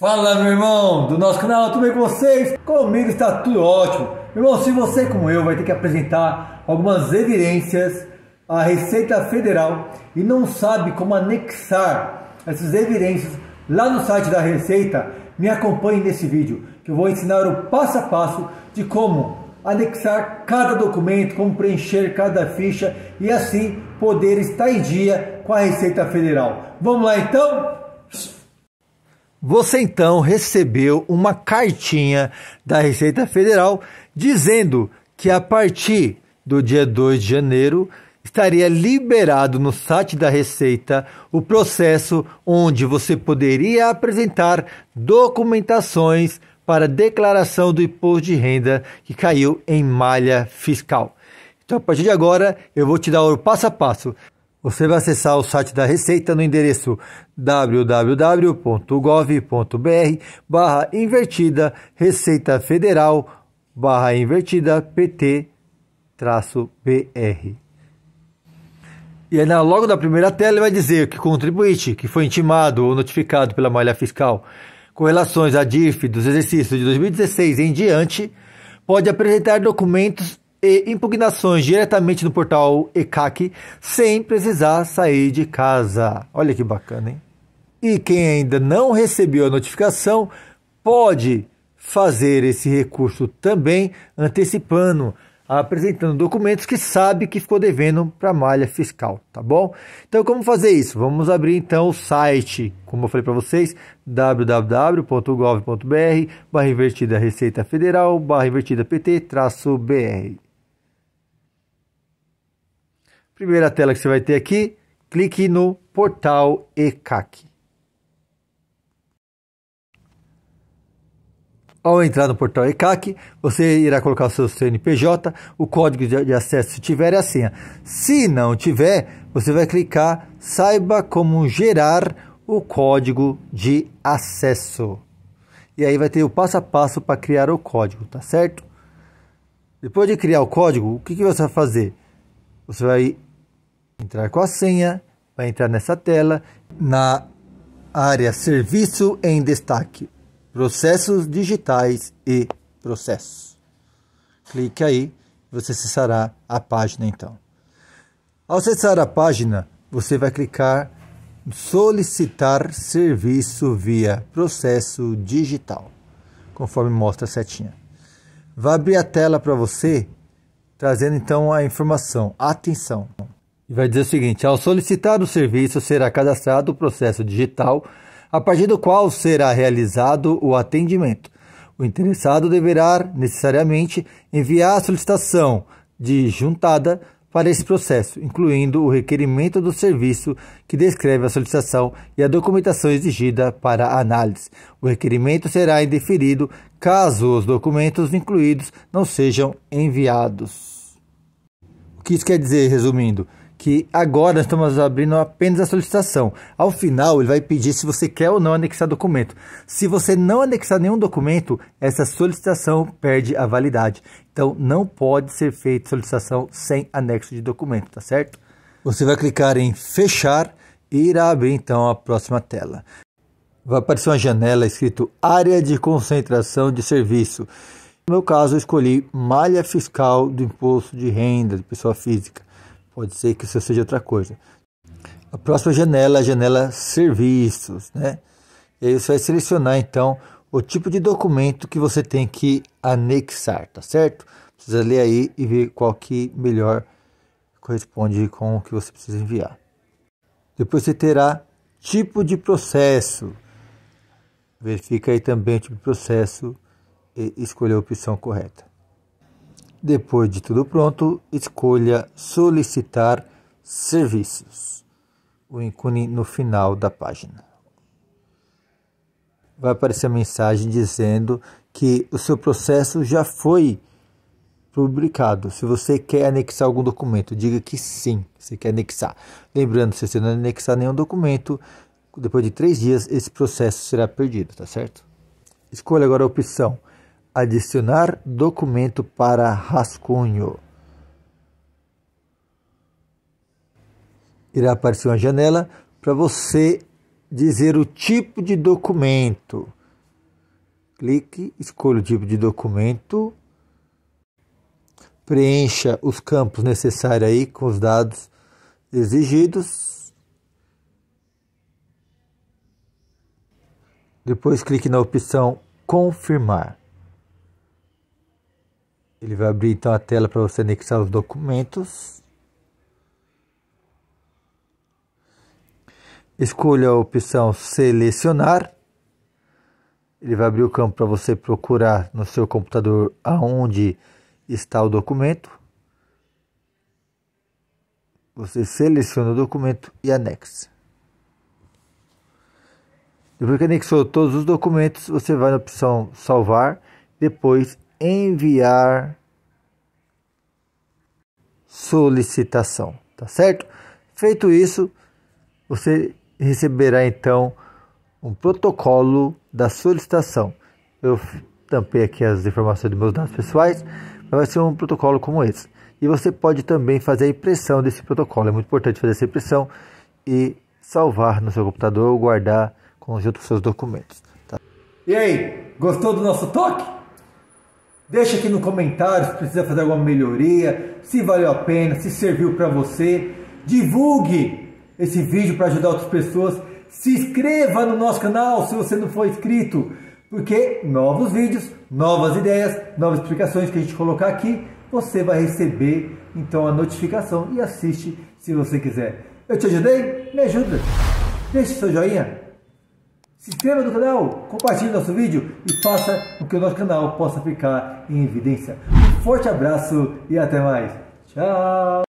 Fala, meu irmão, do nosso canal, tudo bem com vocês? Comigo está tudo ótimo. Meu irmão, se você, como eu, vai ter que apresentar algumas evidências à Receita Federal e não sabe como anexar essas evidências lá no site da Receita, me acompanhe nesse vídeo, que eu vou ensinar o passo a passo de como anexar cada documento, como preencher cada ficha e assim poder estar em dia com a Receita Federal. Vamos lá então? Você então recebeu uma cartinha da Receita Federal dizendo que a partir do dia 2 de janeiro estaria liberado no site da Receita o processo onde você poderia apresentar documentações para declaração do imposto de renda que caiu em malha fiscal. Então, a partir de agora, eu vou te dar o passo a passo. Você vai acessar o site da Receita no endereço www.gov.br barra invertida Receita Federal barra invertida PT BR. E aí, logo na primeira tela, ele vai dizer que o contribuinte que foi intimado ou notificado pela malha fiscal com relações à DIF dos exercícios de 2016 em diante pode apresentar documentos e impugnações diretamente no portal ECAC sem precisar sair de casa. Olha que bacana, hein? E quem ainda não recebeu a notificação pode fazer esse recurso também antecipando, apresentando documentos que sabe que ficou devendo para a malha fiscal, tá bom? Então como fazer isso? Vamos abrir então o site, como eu falei para vocês, www.gov.br, barra invertida Receita Federal, barra invertida PT, traço BR. Primeira tela que você vai ter aqui, clique no portal ECAC. Ao entrar no portal ECAC, você irá colocar o seu CNPJ, o código de acesso se tiver e é a senha. Se não tiver, você vai clicar Saiba como gerar o código de acesso. E aí vai ter o passo a passo para criar o código, tá certo? Depois de criar o código, o que, que você vai fazer? Você vai entrar com a senha, vai entrar nessa tela, na área Serviço em Destaque, Processos Digitais e Processos. Clique aí, você acessará a página então. Ao acessar a página, você vai clicar solicitar serviço via processo digital, conforme mostra a setinha. Vai abrir a tela para você, trazendo então a informação. Atenção! E vai dizer o seguinte: ao solicitar o serviço, será cadastrado o processo digital, a partir do qual será realizado o atendimento. O interessado deverá, necessariamente, enviar a solicitação de juntada para esse processo, incluindo o requerimento do serviço que descreve a solicitação e a documentação exigida para análise. O requerimento será indeferido caso os documentos incluídos não sejam enviados. O que isso quer dizer, resumindo? que agora estamos abrindo apenas a solicitação. Ao final, ele vai pedir se você quer ou não anexar documento. Se você não anexar nenhum documento, essa solicitação perde a validade. Então, não pode ser feita solicitação sem anexo de documento, tá certo? Você vai clicar em fechar e irá abrir então a próxima tela. Vai aparecer uma janela escrito área de concentração de serviço. No meu caso, eu escolhi malha fiscal do imposto de renda de pessoa física pode ser que isso seja outra coisa. A próxima janela é a janela serviços, né? E aí você vai selecionar então o tipo de documento que você tem que anexar, tá certo? Precisa ler aí e ver qual que melhor corresponde com o que você precisa enviar. Depois você terá tipo de processo. Verifica aí também o tipo de processo e escolha a opção correta. Depois de tudo pronto, escolha solicitar serviços. O ícone no final da página. Vai aparecer a mensagem dizendo que o seu processo já foi publicado. Se você quer anexar algum documento, diga que sim, você quer anexar. Lembrando, se você não anexar nenhum documento, depois de três dias esse processo será perdido, tá certo? Escolha agora a opção Adicionar documento para rascunho. Irá aparecer uma janela para você dizer o tipo de documento. Clique, escolha o tipo de documento. Preencha os campos necessários aí com os dados exigidos. Depois clique na opção confirmar. Ele vai abrir então a tela para você anexar os documentos. Escolha a opção selecionar. Ele vai abrir o campo para você procurar no seu computador aonde está o documento. Você seleciona o documento e anexa. Depois que anexou todos os documentos, você vai na opção salvar, depois enviar solicitação, tá certo? Feito isso, você receberá então um protocolo da solicitação. Eu tampei aqui as informações dos meus dados pessoais, mas vai ser um protocolo como esse. E você pode também fazer a impressão desse protocolo. É muito importante fazer essa impressão e salvar no seu computador ou guardar junto com seus documentos. Tá? E aí, gostou do nosso toque? Deixa aqui no comentário se precisa fazer alguma melhoria, se valeu a pena, se serviu para você. Divulgue esse vídeo para ajudar outras pessoas. Se inscreva no nosso canal se você não for inscrito, porque novos vídeos, novas ideias, novas explicações que a gente colocar aqui, você vai receber então a notificação e assiste se você quiser. Eu te ajudei? Me ajuda! Deixe seu joinha, se inscreva no canal, compartilhe nosso vídeo e faça com que o nosso canal possa ficar em evidência. Um forte abraço e até mais. Tchau!